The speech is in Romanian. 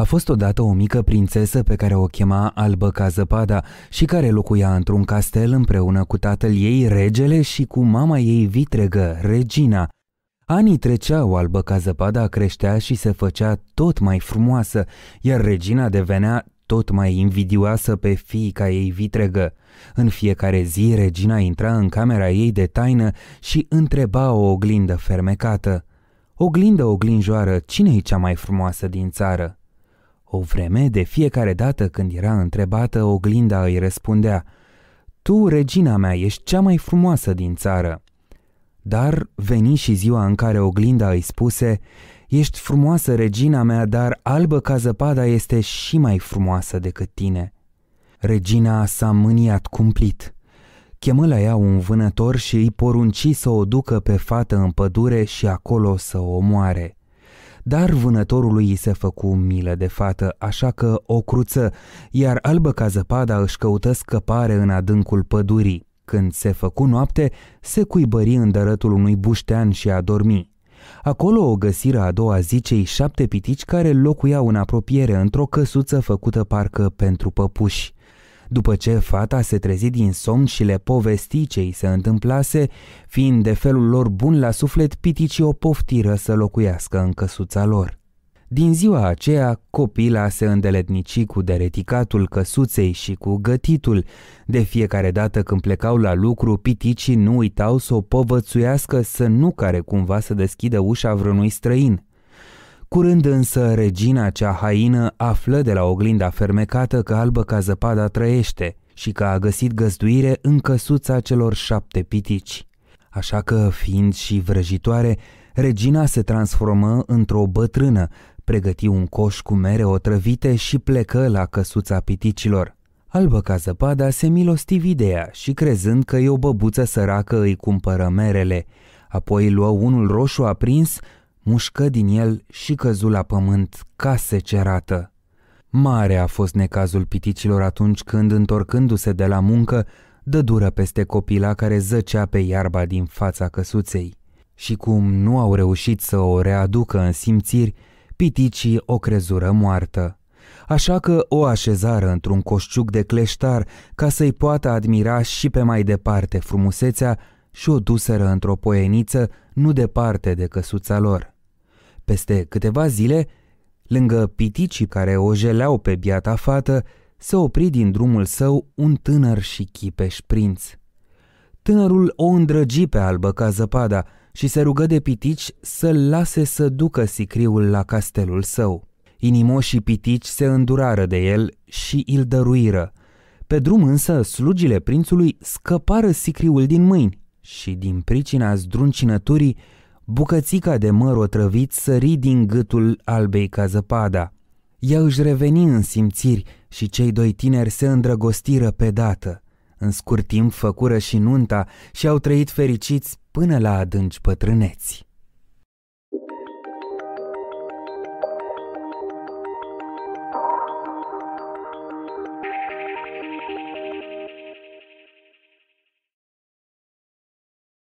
A fost odată o mică prințesă pe care o chema Albă ca zăpada și care locuia într-un castel împreună cu tatăl ei, regele, și cu mama ei vitregă, regina. Anii treceau, Albă ca zăpada creștea și se făcea tot mai frumoasă, iar regina devenea tot mai invidioasă pe fiica ei vitregă. În fiecare zi, regina intra în camera ei de taină și întreba o oglindă fermecată. Oglindă oglinjoară, cine e cea mai frumoasă din țară? O vreme, de fiecare dată când era întrebată, oglinda îi răspundea Tu, regina mea, ești cea mai frumoasă din țară. Dar veni și ziua în care oglinda îi spuse Ești frumoasă, regina mea, dar albă ca zăpada este și mai frumoasă decât tine. Regina s-a mâniat cumplit. Chemă la ea un vânător și îi porunci să o ducă pe fată în pădure și acolo să o moare dar vânătorului se făcu milă de fată, așa că o cruță, iar albă ca zăpada își căută scăpare în adâncul pădurii. Când se făcu noapte, se cuibări în dărătul unui buștean și a dormi. Acolo o găsiră a doua zi cei șapte pitici care locuiau în apropiere într-o căsuță făcută parcă pentru păpuși după ce fata se trezi din somn și le povesti ce îi se întâmplase, fiind de felul lor bun la suflet, piticii o poftiră să locuiască în căsuța lor. Din ziua aceea, copila se îndeletnici cu dereticatul căsuței și cu gătitul. De fiecare dată când plecau la lucru, piticii nu uitau să o povățuiască să nu care cumva să deschidă ușa vreunui străin. Curând însă, regina cea haină află de la oglinda fermecată că albă ca zăpada trăiește și că a găsit găzduire în căsuța celor șapte pitici. Așa că, fiind și vrăjitoare, regina se transformă într-o bătrână, pregăti un coș cu mere otrăvite și plecă la căsuța piticilor. Albă ca zăpada se milosti de și crezând că e o băbuță săracă îi cumpără merele. Apoi luă unul roșu aprins mușcă din el și căzu la pământ ca secerată. Mare a fost necazul piticilor atunci când, întorcându-se de la muncă, dă dură peste copila care zăcea pe iarba din fața căsuței. Și cum nu au reușit să o readucă în simțiri, piticii o crezură moartă. Așa că o așezară într-un coșciuc de cleștar ca să-i poată admira și pe mai departe frumusețea și o duseră într-o poieniță nu departe de căsuța lor. Peste câteva zile, lângă piticii care o jeleau pe biata fată, se opri din drumul său un tânăr și chipeș prinț. Tânărul o îndrăgi pe albă ca zăpada și se rugă de pitici să-l lase să ducă sicriul la castelul său. Inimoșii pitici se îndurară de el și îl dăruiră. Pe drum însă, slugile prințului scăpară sicriul din mâini și din pricina zdruncinăturii bucățica de măr otrăvit sări din gâtul albei ca zăpada. Ea își reveni în simțiri și cei doi tineri se îndrăgostiră pe dată. În scurt timp făcură și nunta și au trăit fericiți până la adânci pătrâneți.